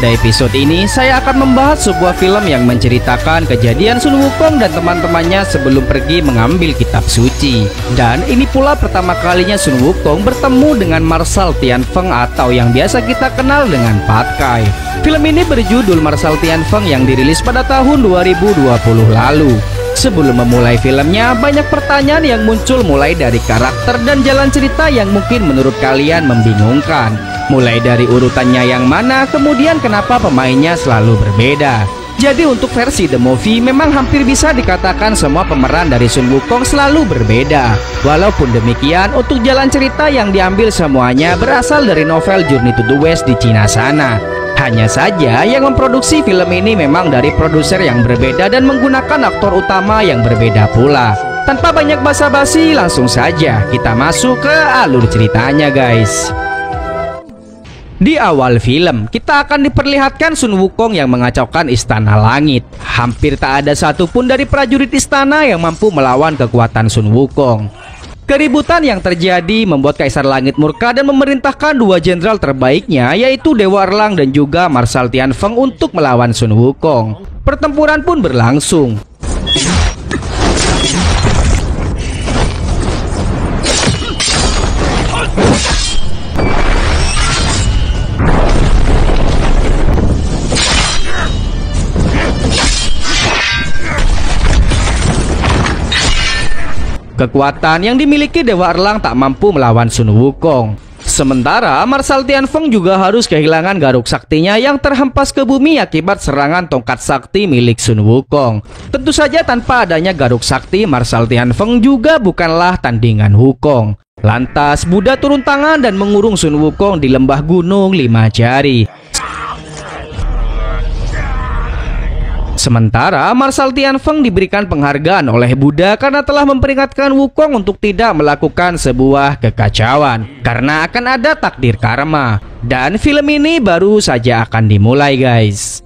Pada episode ini, saya akan membahas sebuah film yang menceritakan kejadian Sun Wukong dan teman-temannya sebelum pergi mengambil kitab suci. Dan ini pula pertama kalinya Sun Wukong bertemu dengan Marshal Tian Feng atau yang biasa kita kenal dengan Pat Kai. Film ini berjudul Marshal Tian Feng yang dirilis pada tahun 2020 lalu. Sebelum memulai filmnya, banyak pertanyaan yang muncul mulai dari karakter dan jalan cerita yang mungkin menurut kalian membingungkan. Mulai dari urutannya yang mana, kemudian kenapa pemainnya selalu berbeda. Jadi untuk versi The Movie memang hampir bisa dikatakan semua pemeran dari Sun Wukong selalu berbeda. Walaupun demikian, untuk jalan cerita yang diambil semuanya berasal dari novel Journey to the West di Cina sana. Hanya saja yang memproduksi film ini memang dari produser yang berbeda dan menggunakan aktor utama yang berbeda pula. Tanpa banyak basa-basi, langsung saja kita masuk ke alur ceritanya guys. Di awal film, kita akan diperlihatkan Sun Wukong yang mengacaukan istana langit. Hampir tak ada satupun dari prajurit istana yang mampu melawan kekuatan Sun Wukong. Keributan yang terjadi membuat Kaisar Langit murka dan memerintahkan dua jenderal terbaiknya yaitu Dewa Erlang dan juga Marshal Tianfeng untuk melawan Sun Wukong. Pertempuran pun berlangsung. Kekuatan yang dimiliki Dewa Erlang tak mampu melawan Sun Wukong. Sementara Marsal Tianfeng juga harus kehilangan garuk saktinya yang terhempas ke bumi akibat serangan tongkat sakti milik Sun Wukong. Tentu saja tanpa adanya garuk sakti, Marsal Tianfeng juga bukanlah tandingan Wukong. Lantas Buddha turun tangan dan mengurung Sun Wukong di lembah gunung lima jari. Sementara Marshal Feng diberikan penghargaan oleh Buddha karena telah memperingatkan Wukong untuk tidak melakukan sebuah kekacauan karena akan ada takdir karma. Dan film ini baru saja akan dimulai guys.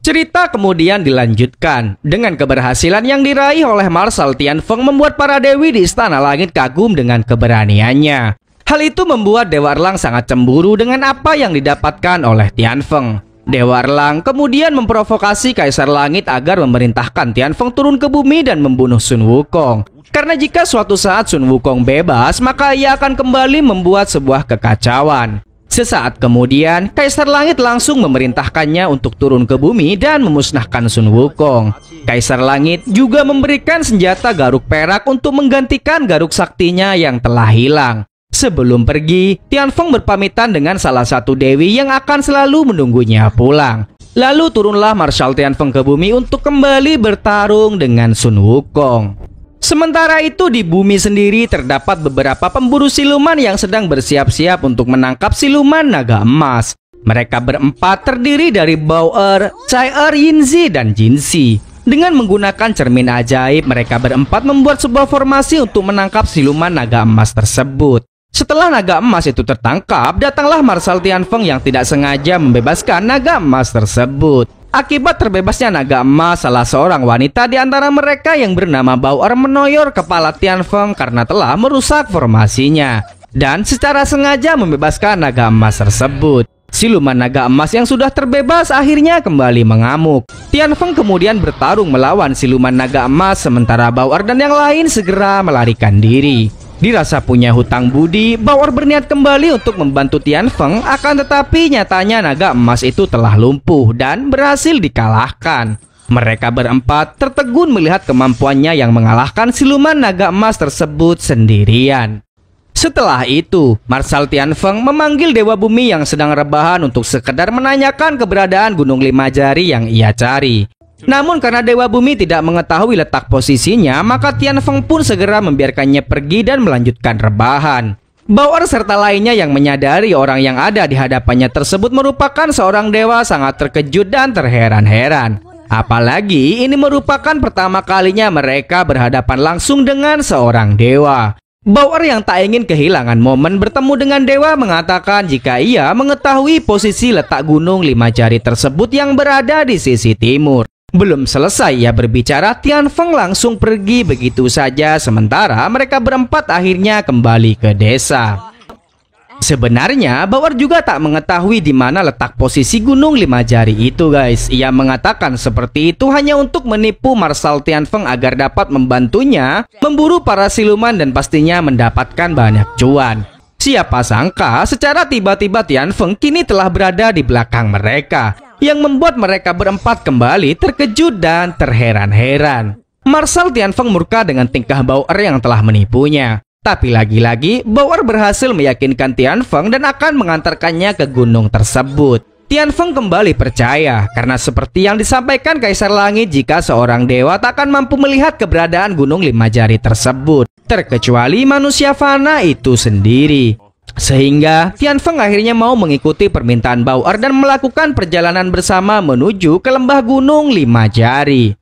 Cerita kemudian dilanjutkan dengan keberhasilan yang diraih oleh Marshal Feng membuat para dewi di Istana Langit kagum dengan keberaniannya. Hal itu membuat Dewa Erlang sangat cemburu dengan apa yang didapatkan oleh Tian Feng. Dewa Erlang kemudian memprovokasi Kaisar Langit agar memerintahkan Tian Feng turun ke bumi dan membunuh Sun Wukong. Karena jika suatu saat Sun Wukong bebas, maka ia akan kembali membuat sebuah kekacauan. Sesaat kemudian, Kaisar Langit langsung memerintahkannya untuk turun ke bumi dan memusnahkan Sun Wukong. Kaisar Langit juga memberikan senjata garuk perak untuk menggantikan garuk saktinya yang telah hilang. Sebelum pergi, Tian Feng berpamitan dengan salah satu dewi yang akan selalu menunggunya pulang. Lalu turunlah Marshal Tian Feng ke bumi untuk kembali bertarung dengan Sun Wukong. Sementara itu di bumi sendiri terdapat beberapa pemburu siluman yang sedang bersiap-siap untuk menangkap siluman naga emas. Mereka berempat terdiri dari Bauer, Chai Er, Yinzi, dan Jinxi. Dengan menggunakan cermin ajaib, mereka berempat membuat sebuah formasi untuk menangkap siluman naga emas tersebut. Setelah naga emas itu tertangkap, datanglah Marshal Tianfeng yang tidak sengaja membebaskan naga emas tersebut. Akibat terbebasnya naga emas, salah seorang wanita di antara mereka yang bernama Bao Er menoyor kepala Tianfeng karena telah merusak formasinya dan secara sengaja membebaskan naga emas tersebut. Siluman naga emas yang sudah terbebas akhirnya kembali mengamuk. Tianfeng kemudian bertarung melawan siluman naga emas sementara Bao Er dan yang lain segera melarikan diri. Dirasa punya hutang budi, Bawor berniat kembali untuk membantu Tian Feng, akan tetapi nyatanya naga emas itu telah lumpuh dan berhasil dikalahkan. Mereka berempat tertegun melihat kemampuannya yang mengalahkan siluman naga emas tersebut sendirian. Setelah itu, Marshal Feng memanggil Dewa Bumi yang sedang rebahan untuk sekedar menanyakan keberadaan Gunung Lima Jari yang ia cari. Namun karena Dewa Bumi tidak mengetahui letak posisinya, maka Tian Feng pun segera membiarkannya pergi dan melanjutkan rebahan. Bauer serta lainnya yang menyadari orang yang ada di hadapannya tersebut merupakan seorang dewa sangat terkejut dan terheran-heran. Apalagi ini merupakan pertama kalinya mereka berhadapan langsung dengan seorang dewa. Bauer yang tak ingin kehilangan momen bertemu dengan dewa mengatakan jika ia mengetahui posisi letak gunung lima jari tersebut yang berada di sisi timur. Belum selesai ia berbicara, Tian Feng langsung pergi begitu saja sementara mereka berempat akhirnya kembali ke desa. Sebenarnya, Bawar juga tak mengetahui di mana letak posisi Gunung Lima Jari itu guys. Ia mengatakan seperti itu hanya untuk menipu Marshal Feng agar dapat membantunya memburu para siluman dan pastinya mendapatkan banyak cuan. Siapa sangka, secara tiba-tiba Tian Feng kini telah berada di belakang mereka yang membuat mereka berempat kembali terkejut dan terheran-heran. Marshal Tianfeng murka dengan tingkah Bauer yang telah menipunya. Tapi lagi-lagi, Bauer berhasil meyakinkan Tianfeng dan akan mengantarkannya ke gunung tersebut. Tianfeng kembali percaya karena seperti yang disampaikan Kaisar Langit jika seorang dewa tak akan mampu melihat keberadaan gunung lima jari tersebut terkecuali manusia fana itu sendiri. Sehingga Tian Feng akhirnya mau mengikuti permintaan Bauer dan melakukan perjalanan bersama menuju ke lembah gunung Lima Jari.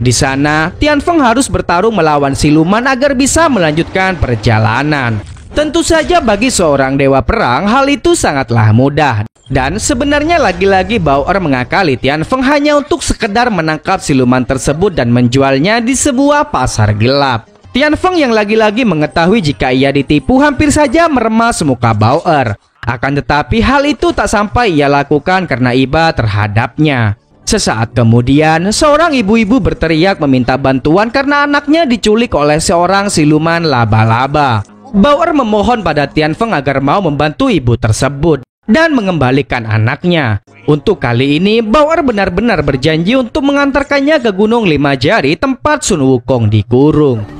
Di sana, Tian Feng harus bertarung melawan siluman agar bisa melanjutkan perjalanan. Tentu saja bagi seorang dewa perang hal itu sangatlah mudah Dan sebenarnya lagi-lagi Bauer mengakali Tian Feng hanya untuk sekedar menangkap siluman tersebut dan menjualnya di sebuah pasar gelap Tian Feng yang lagi-lagi mengetahui jika ia ditipu hampir saja meremas muka Bauer. Akan tetapi hal itu tak sampai ia lakukan karena iba terhadapnya. Sesaat kemudian, seorang ibu-ibu berteriak meminta bantuan karena anaknya diculik oleh seorang siluman laba-laba. Bauer memohon pada Tian Feng agar mau membantu ibu tersebut dan mengembalikan anaknya. Untuk kali ini, Bauer benar-benar berjanji untuk mengantarkannya ke Gunung Lima Jari tempat Sun Wukong dikurung.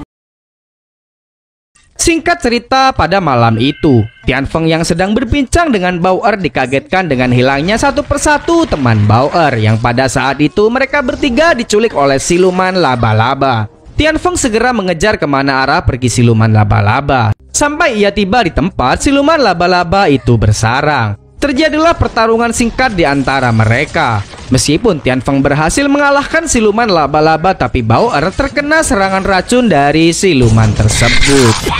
Singkat cerita, pada malam itu, Tian Feng yang sedang berbincang dengan Bauer dikagetkan dengan hilangnya satu persatu teman Bauer yang pada saat itu mereka bertiga diculik oleh siluman laba-laba. Tian Feng segera mengejar kemana arah pergi siluman laba-laba. Sampai ia tiba di tempat siluman laba-laba itu bersarang. Terjadilah pertarungan singkat di antara mereka. Meskipun Tian Feng berhasil mengalahkan siluman laba-laba tapi Bao Er terkena serangan racun dari siluman tersebut.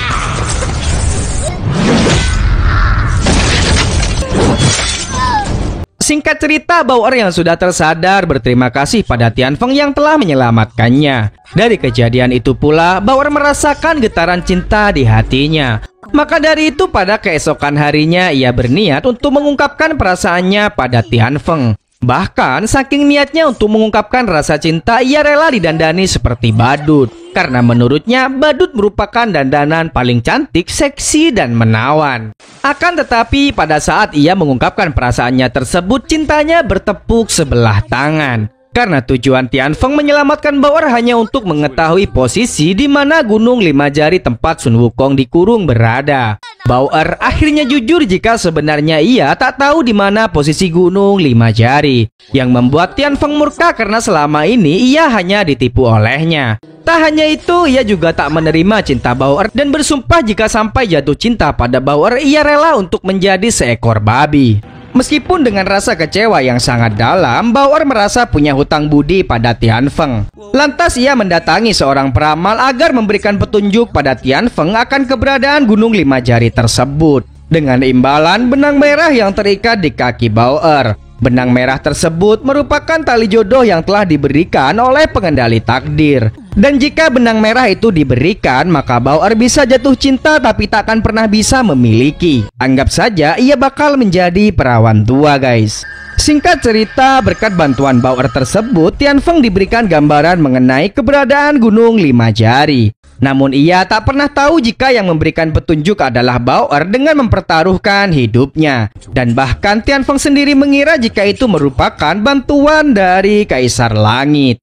Singkat cerita, Bauer yang sudah tersadar berterima kasih pada Tian Feng yang telah menyelamatkannya. Dari kejadian itu pula, Bauer merasakan getaran cinta di hatinya. Maka dari itu pada keesokan harinya ia berniat untuk mengungkapkan perasaannya pada Tian Feng. Bahkan saking niatnya untuk mengungkapkan rasa cinta ia rela didandani seperti badut karena menurutnya badut merupakan dandanan paling cantik, seksi dan menawan. Akan tetapi pada saat ia mengungkapkan perasaannya tersebut cintanya bertepuk sebelah tangan. Karena tujuan Tian Feng menyelamatkan Bawar hanya untuk mengetahui posisi di mana Gunung Lima Jari tempat Sun Wukong dikurung berada. Bauer akhirnya jujur jika sebenarnya ia tak tahu di mana posisi Gunung Lima Jari, yang membuat Tian Feng murka karena selama ini ia hanya ditipu olehnya. Tak hanya itu, ia juga tak menerima cinta Bauer dan bersumpah jika sampai jatuh cinta pada Bauer, ia rela untuk menjadi seekor babi. Meskipun dengan rasa kecewa yang sangat dalam, Bauer merasa punya hutang budi pada Tian Feng. Lantas ia mendatangi seorang peramal agar memberikan petunjuk pada Tian Feng akan keberadaan Gunung Lima Jari tersebut. Dengan imbalan benang merah yang terikat di kaki Bauer, Benang merah tersebut merupakan tali jodoh yang telah diberikan oleh pengendali takdir. Dan jika benang merah itu diberikan, maka Bauer bisa jatuh cinta tapi tak akan pernah bisa memiliki. Anggap saja ia bakal menjadi perawan tua, guys. Singkat cerita, berkat bantuan Bauer tersebut, Tian Feng diberikan gambaran mengenai keberadaan Gunung Lima Jari. Namun ia tak pernah tahu jika yang memberikan petunjuk adalah Bauer dengan mempertaruhkan hidupnya. Dan bahkan Tian Feng sendiri mengira jika itu merupakan bantuan dari Kaisar Langit.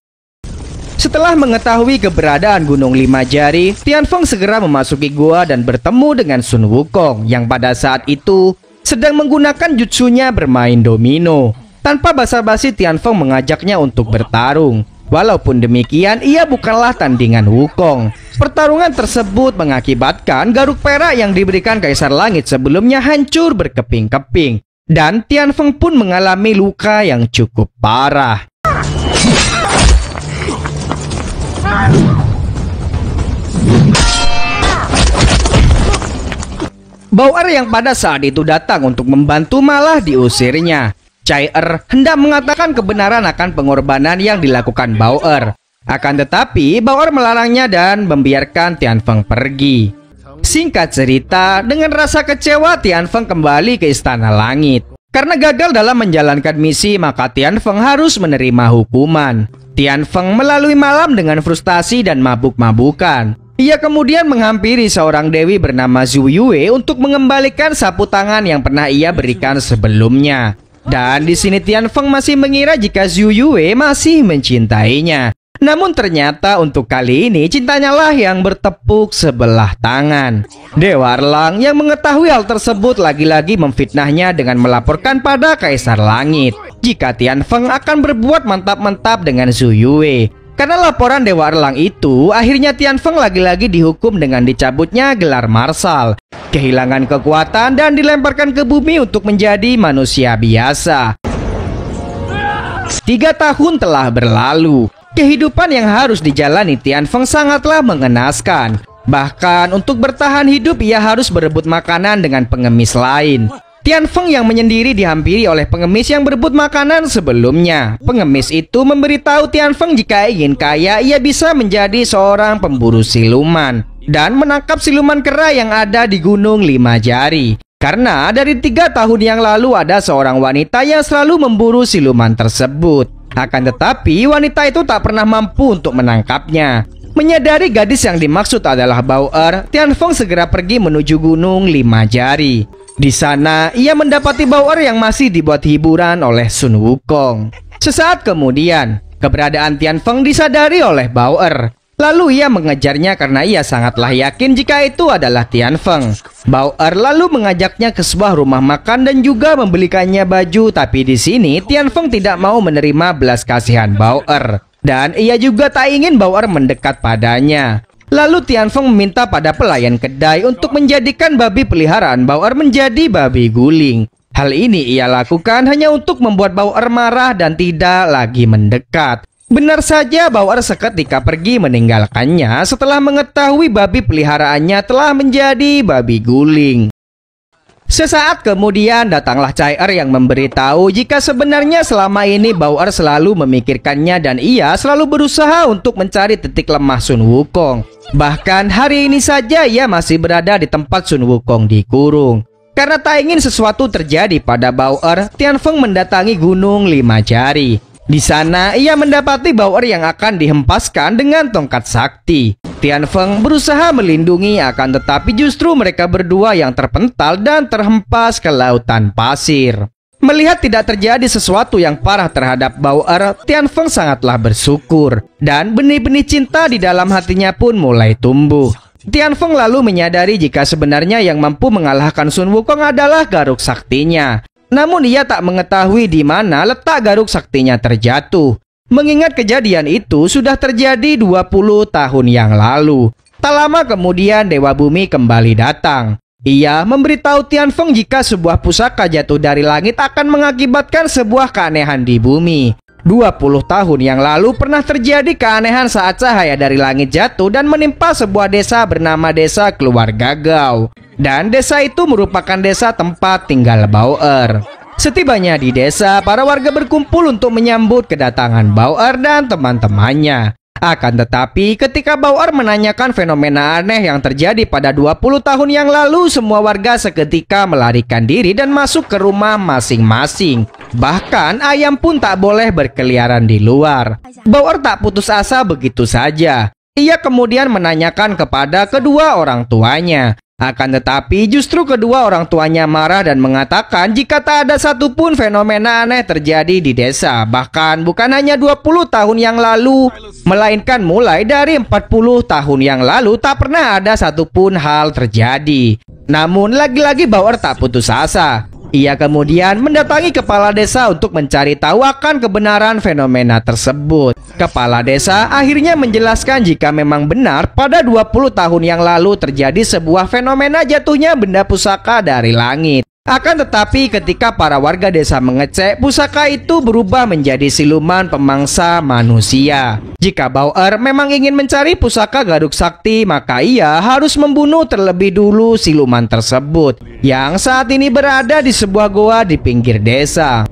Setelah mengetahui keberadaan Gunung Lima Jari, Tian Feng segera memasuki gua dan bertemu dengan Sun Wukong yang pada saat itu sedang menggunakan jutsunya bermain domino. Tanpa basa-basi Tian Feng mengajaknya untuk bertarung. Walaupun demikian, ia bukanlah tandingan Wukong. Pertarungan tersebut mengakibatkan garuk perak yang diberikan Kaisar Langit sebelumnya hancur berkeping-keping dan Tian Feng pun mengalami luka yang cukup parah. Bauer yang pada saat itu datang untuk membantu malah diusirnya. Chai Er hendak mengatakan kebenaran akan pengorbanan yang dilakukan Bauer. Akan tetapi, Baor melarangnya dan membiarkan Tian Feng pergi. Singkat cerita, dengan rasa kecewa Tian Feng kembali ke Istana Langit. Karena gagal dalam menjalankan misi, maka Tian Feng harus menerima hukuman. Tian Feng melalui malam dengan frustasi dan mabuk-mabukan. Ia kemudian menghampiri seorang dewi bernama Zhu Yue untuk mengembalikan sapu tangan yang pernah ia berikan sebelumnya. Dan di sini Tian Feng masih mengira jika Zhu Yue masih mencintainya. Namun ternyata untuk kali ini cintanya lah yang bertepuk sebelah tangan. Dewa Erlang yang mengetahui hal tersebut lagi-lagi memfitnahnya dengan melaporkan pada Kaisar Langit. Jika Tian Feng akan berbuat mantap-mantap dengan Zhu Yue. Karena laporan Dewa Erlang itu, akhirnya Tian Feng lagi-lagi dihukum dengan dicabutnya gelar marsal, kehilangan kekuatan dan dilemparkan ke bumi untuk menjadi manusia biasa. Tiga tahun telah berlalu, Kehidupan yang harus dijalani Tian Feng sangatlah mengenaskan. Bahkan untuk bertahan hidup ia harus berebut makanan dengan pengemis lain. Tian Feng yang menyendiri dihampiri oleh pengemis yang berebut makanan sebelumnya. Pengemis itu memberitahu Tian Feng jika ingin kaya ia bisa menjadi seorang pemburu siluman dan menangkap siluman kera yang ada di Gunung Lima Jari. Karena dari tiga tahun yang lalu ada seorang wanita yang selalu memburu siluman tersebut. Akan tetapi, wanita itu tak pernah mampu untuk menangkapnya. Menyadari gadis yang dimaksud adalah Bauer, Feng segera pergi menuju Gunung Lima Jari. Di sana, ia mendapati Bauer yang masih dibuat hiburan oleh Sun Wukong. Sesaat kemudian, keberadaan Tian Feng disadari oleh Bauer. Lalu ia mengejarnya karena ia sangatlah yakin jika itu adalah Tian Feng. Bauer lalu mengajaknya ke sebuah rumah makan dan juga membelikannya baju, tapi di sini Tian Feng tidak mau menerima belas kasihan Bauer. Dan ia juga tak ingin Bauer mendekat padanya. Lalu Tian Feng meminta pada pelayan kedai untuk menjadikan babi peliharaan Bauer menjadi babi guling. Hal ini ia lakukan hanya untuk membuat Bauer marah dan tidak lagi mendekat. Benar saja bahwa seketika pergi meninggalkannya setelah mengetahui babi peliharaannya telah menjadi babi guling. Sesaat kemudian datanglah Cair yang memberitahu jika sebenarnya selama ini Bauer selalu memikirkannya dan ia selalu berusaha untuk mencari titik lemah Sun Wukong. Bahkan hari ini saja ia masih berada di tempat Sun Wukong dikurung. Karena tak ingin sesuatu terjadi pada Bauer, Tian Feng mendatangi Gunung Lima Jari. Di sana, ia mendapati Bauer yang akan dihempaskan dengan tongkat sakti. Tian Feng berusaha melindungi akan tetapi justru mereka berdua yang terpental dan terhempas ke lautan pasir. Melihat tidak terjadi sesuatu yang parah terhadap Bauer, Tian Feng sangatlah bersyukur. Dan benih-benih cinta di dalam hatinya pun mulai tumbuh. Tian Feng lalu menyadari jika sebenarnya yang mampu mengalahkan Sun Wukong adalah garuk saktinya. Namun ia tak mengetahui di mana letak garuk saktinya terjatuh. Mengingat kejadian itu sudah terjadi 20 tahun yang lalu. Tak lama kemudian Dewa Bumi kembali datang. Ia memberitahu Tian Feng jika sebuah pusaka jatuh dari langit akan mengakibatkan sebuah keanehan di bumi. 20 tahun yang lalu pernah terjadi keanehan saat cahaya dari langit jatuh dan menimpa sebuah desa bernama Desa Keluarga Gau. Dan desa itu merupakan desa tempat tinggal Bauer. Setibanya di desa, para warga berkumpul untuk menyambut kedatangan Bauer dan teman-temannya. Akan tetapi, ketika Bauer menanyakan fenomena aneh yang terjadi pada 20 tahun yang lalu, semua warga seketika melarikan diri dan masuk ke rumah masing-masing. Bahkan ayam pun tak boleh berkeliaran di luar. Bauer tak putus asa begitu saja. Ia kemudian menanyakan kepada kedua orang tuanya. Akan tetapi justru kedua orang tuanya marah dan mengatakan jika tak ada satupun fenomena aneh terjadi di desa Bahkan bukan hanya 20 tahun yang lalu Melainkan mulai dari 40 tahun yang lalu tak pernah ada satupun hal terjadi Namun lagi-lagi Bauer tak putus asa ia kemudian mendatangi kepala desa untuk mencari tahu akan kebenaran fenomena tersebut. Kepala desa akhirnya menjelaskan jika memang benar pada 20 tahun yang lalu terjadi sebuah fenomena jatuhnya benda pusaka dari langit. Akan tetapi ketika para warga desa mengecek, pusaka itu berubah menjadi siluman pemangsa manusia. Jika Bauer memang ingin mencari pusaka Garuk Sakti, maka ia harus membunuh terlebih dulu siluman tersebut yang saat ini berada di sebuah goa di pinggir desa.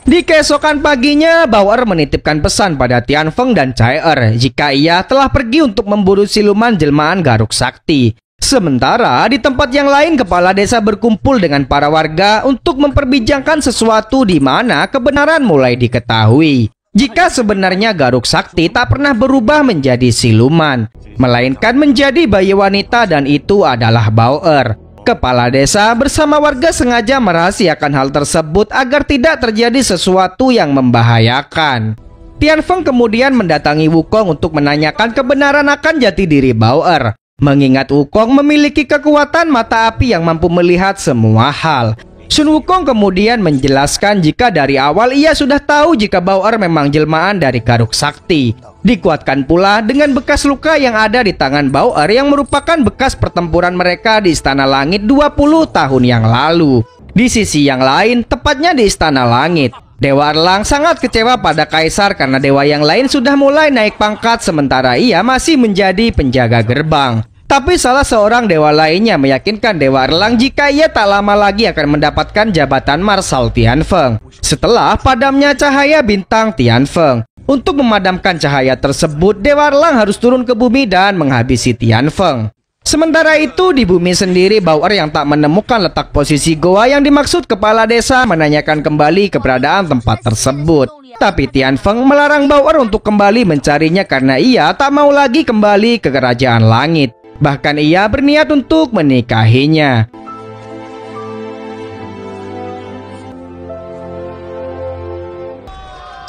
Di keesokan paginya, Bauer menitipkan pesan pada Tian Feng dan Cai Er jika ia telah pergi untuk memburu siluman jelmaan Garuk Sakti. Sementara di tempat yang lain kepala desa berkumpul dengan para warga untuk memperbincangkan sesuatu di mana kebenaran mulai diketahui. Jika sebenarnya Garuk Sakti tak pernah berubah menjadi siluman, melainkan menjadi bayi wanita dan itu adalah Bauer. Kepala desa bersama warga sengaja merahasiakan hal tersebut agar tidak terjadi sesuatu yang membahayakan. Tian Feng kemudian mendatangi Wukong untuk menanyakan kebenaran akan jati diri Bauer. Mengingat Wukong memiliki kekuatan mata api yang mampu melihat semua hal. Sun Wukong kemudian menjelaskan jika dari awal ia sudah tahu jika Bauer memang jelmaan dari Karuk Sakti. Dikuatkan pula dengan bekas luka yang ada di tangan Bauer yang merupakan bekas pertempuran mereka di Istana Langit 20 tahun yang lalu. Di sisi yang lain, tepatnya di Istana Langit, Dewa Erlang sangat kecewa pada Kaisar karena dewa yang lain sudah mulai naik pangkat sementara ia masih menjadi penjaga gerbang. Tapi salah seorang dewa lainnya meyakinkan Dewa Erlang jika ia tak lama lagi akan mendapatkan jabatan Marsal Tianfeng setelah padamnya cahaya bintang Tianfeng. Untuk memadamkan cahaya tersebut, Dewa Erlang harus turun ke bumi dan menghabisi Tianfeng. Sementara itu di bumi sendiri Bauer yang tak menemukan letak posisi goa yang dimaksud kepala desa menanyakan kembali keberadaan tempat tersebut. Tapi Tian Feng melarang Bauer untuk kembali mencarinya karena ia tak mau lagi kembali ke kerajaan langit. Bahkan ia berniat untuk menikahinya.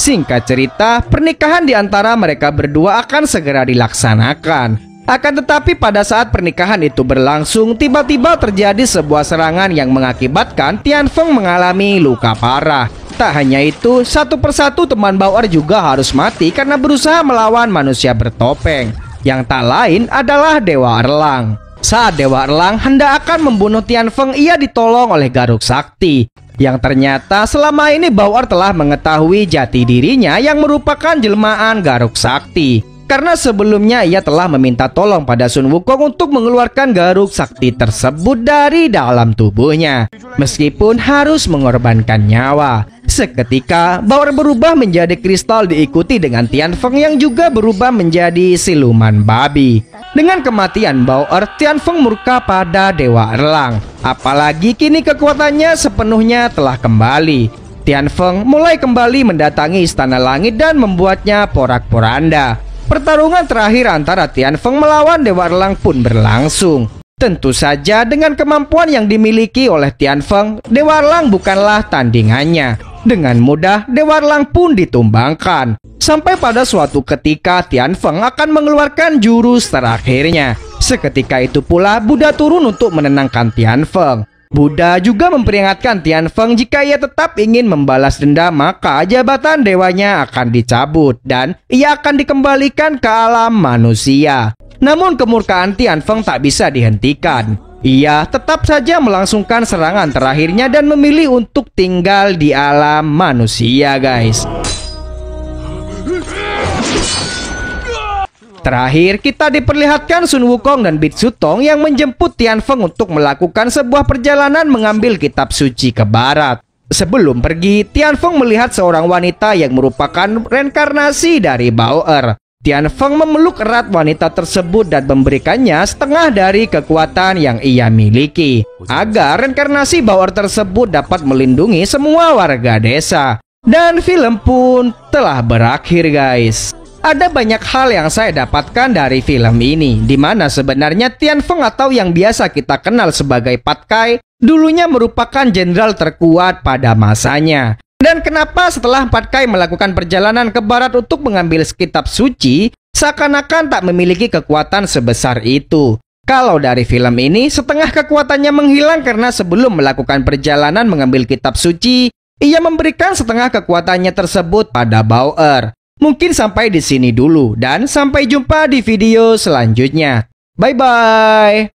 Singkat cerita, pernikahan di antara mereka berdua akan segera dilaksanakan. Akan tetapi pada saat pernikahan itu berlangsung, tiba-tiba terjadi sebuah serangan yang mengakibatkan Tian Feng mengalami luka parah. Tak hanya itu, satu persatu teman Bauer juga harus mati karena berusaha melawan manusia bertopeng. Yang tak lain adalah Dewa Erlang. Saat Dewa Erlang hendak akan membunuh Tian Feng, ia ditolong oleh Garuk Sakti. Yang ternyata selama ini Bauer telah mengetahui jati dirinya yang merupakan jelmaan Garuk Sakti. Karena sebelumnya ia telah meminta tolong pada Sun Wukong untuk mengeluarkan garuk sakti tersebut dari dalam tubuhnya Meskipun harus mengorbankan nyawa Seketika, Bauer berubah menjadi kristal diikuti dengan Tian Feng yang juga berubah menjadi siluman babi dengan kematian Tian Feng murka pada Dewa Erlang. Apalagi kini kekuatannya sepenuhnya telah kembali. Tian Feng mulai kembali mendatangi Istana Langit dan membuatnya porak-poranda. Pertarungan terakhir antara Tian Feng melawan Dewa Erlang pun berlangsung. Tentu saja dengan kemampuan yang dimiliki oleh Tian Feng, Dewa Erlang bukanlah tandingannya. Dengan mudah, Dewa Erlang pun ditumbangkan. Sampai pada suatu ketika Tian Feng akan mengeluarkan jurus terakhirnya. Seketika itu pula Buddha turun untuk menenangkan Tian Feng. Buddha juga memperingatkan Tian Feng jika ia tetap ingin membalas dendam maka jabatan dewanya akan dicabut dan ia akan dikembalikan ke alam manusia. Namun kemurkaan Tian Feng tak bisa dihentikan. Ia tetap saja melangsungkan serangan terakhirnya dan memilih untuk tinggal di alam manusia guys. Terakhir, kita diperlihatkan Sun Wukong dan Bitsutong yang menjemput Tian Feng untuk melakukan sebuah perjalanan mengambil kitab suci ke barat. Sebelum pergi, Tian Feng melihat seorang wanita yang merupakan reinkarnasi dari Baoer. Feng memeluk erat wanita tersebut dan memberikannya setengah dari kekuatan yang ia miliki agar reinkarnasi Baoer tersebut dapat melindungi semua warga desa. Dan film pun telah berakhir guys. Ada banyak hal yang saya dapatkan dari film ini, di mana sebenarnya Tian Feng atau yang biasa kita kenal sebagai Pat Kai, dulunya merupakan jenderal terkuat pada masanya. Dan kenapa setelah Pat Kai melakukan perjalanan ke barat untuk mengambil kitab suci, seakan-akan tak memiliki kekuatan sebesar itu. Kalau dari film ini, setengah kekuatannya menghilang karena sebelum melakukan perjalanan mengambil kitab suci, ia memberikan setengah kekuatannya tersebut pada Bauer. Mungkin sampai di sini dulu dan sampai jumpa di video selanjutnya. Bye-bye.